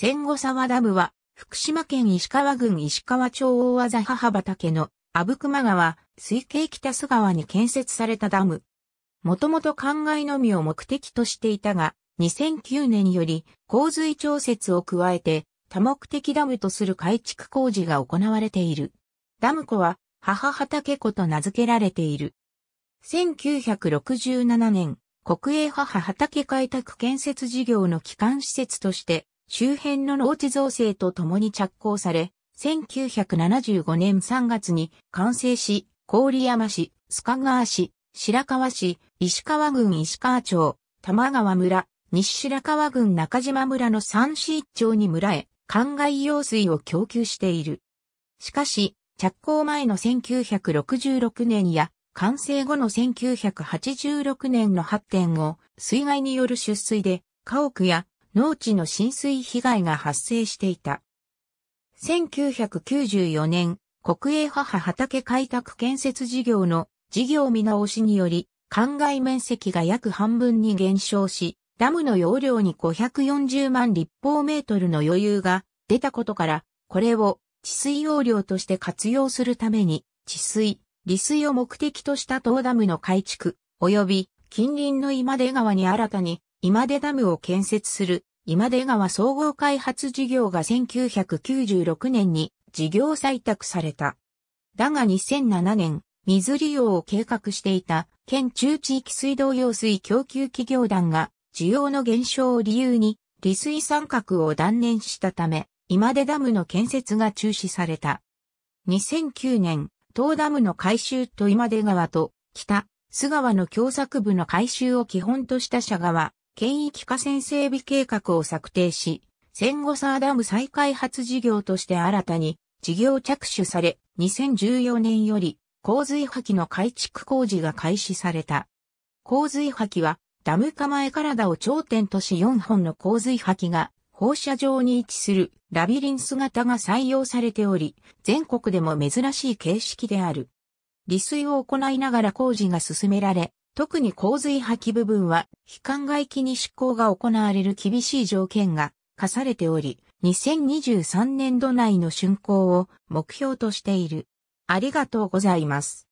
戦後沢ダムは、福島県石川郡石川町大和母畑の阿武隈川、水系北須川に建設されたダム。もともと灌漑のみを目的としていたが、2009年より洪水調節を加えて多目的ダムとする改築工事が行われている。ダム湖は母畑湖と名付けられている。1967年、国営母畑開拓建設事業の基幹施設として周辺の農地造成とともに着工され、1975年3月に完成し、郡山市、須賀川市、白川市、石川郡石川町、玉川村、西白川郡中島村の三市一町に村へ、灌漑用水を供給している。しかし、着工前の1966年や、完成後の1986年の発展を、水害による出水で、家屋や農地の浸水被害が発生していた。1994年、国営母畑開拓建設事業の事業見直しにより、灌漑面積が約半分に減少し、ダムの容量に540万立方メートルの余裕が出たことから、これを治水容量として活用するために、治水、利水を目的とした東ダムの改築、及び近隣の今出川に新たに今出ダムを建設する今出川総合開発事業が1996年に事業採択された。だが2007年、水利用を計画していた県中地域水道用水供給企業団が需要の減少を理由に利水参画を断念したため、今出ダムの建設が中止された。2009年、東ダムの改修と今出川と北、須川の共作部の改修を基本とした社側、県域河川整備計画を策定し、戦後サーダム再開発事業として新たに事業着手され、2014年より洪水破棄の改築工事が開始された。洪水破棄はダム構え体を頂点とし4本の洪水破棄が放射状に位置するラビリンス型が採用されており、全国でも珍しい形式である。利水を行いながら工事が進められ、特に洪水破棄部分は、非観外気に執行が行われる厳しい条件が課されており、2023年度内の竣工を目標としている。ありがとうございます。